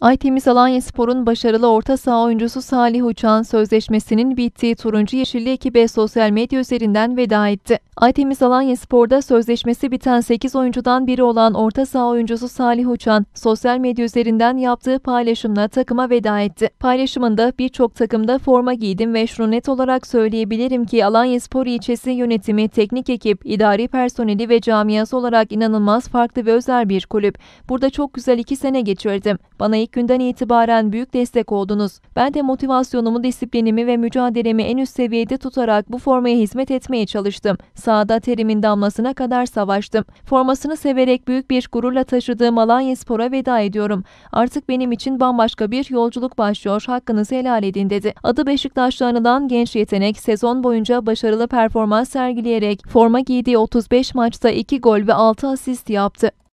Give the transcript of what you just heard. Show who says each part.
Speaker 1: Aytemiz Alanyaspor'un başarılı orta saha oyuncusu Salih Uçan sözleşmesinin bittiği turuncu yeşilli ekibe sosyal medya üzerinden veda etti. Aytemiz Spor'da sözleşmesi biten 8 oyuncudan biri olan orta saha oyuncusu Salih Uçan sosyal medya üzerinden yaptığı paylaşımla takıma veda etti. Paylaşımında birçok takımda forma giydim ve şunu net olarak söyleyebilirim ki Spor ilçesi yönetimi, teknik ekip, idari personeli ve camiası olarak inanılmaz farklı ve özel bir kulüp. Burada çok güzel iki sene geçirdim. Bana ilk günden itibaren büyük destek oldunuz. Ben de motivasyonumu, disiplinimi ve mücadelemi en üst seviyede tutarak bu formaya hizmet etmeye çalıştım. Sahada terimin damlasına kadar savaştım. Formasını severek büyük bir gururla taşıdığım Alanya Spor'a veda ediyorum. Artık benim için bambaşka bir yolculuk başlıyor. Hakkınızı helal edin dedi. Adı Beşiktaş'ta anılan genç yetenek sezon boyunca başarılı performans sergileyerek forma giydiği 35 maçta 2 gol ve 6 asist yaptı.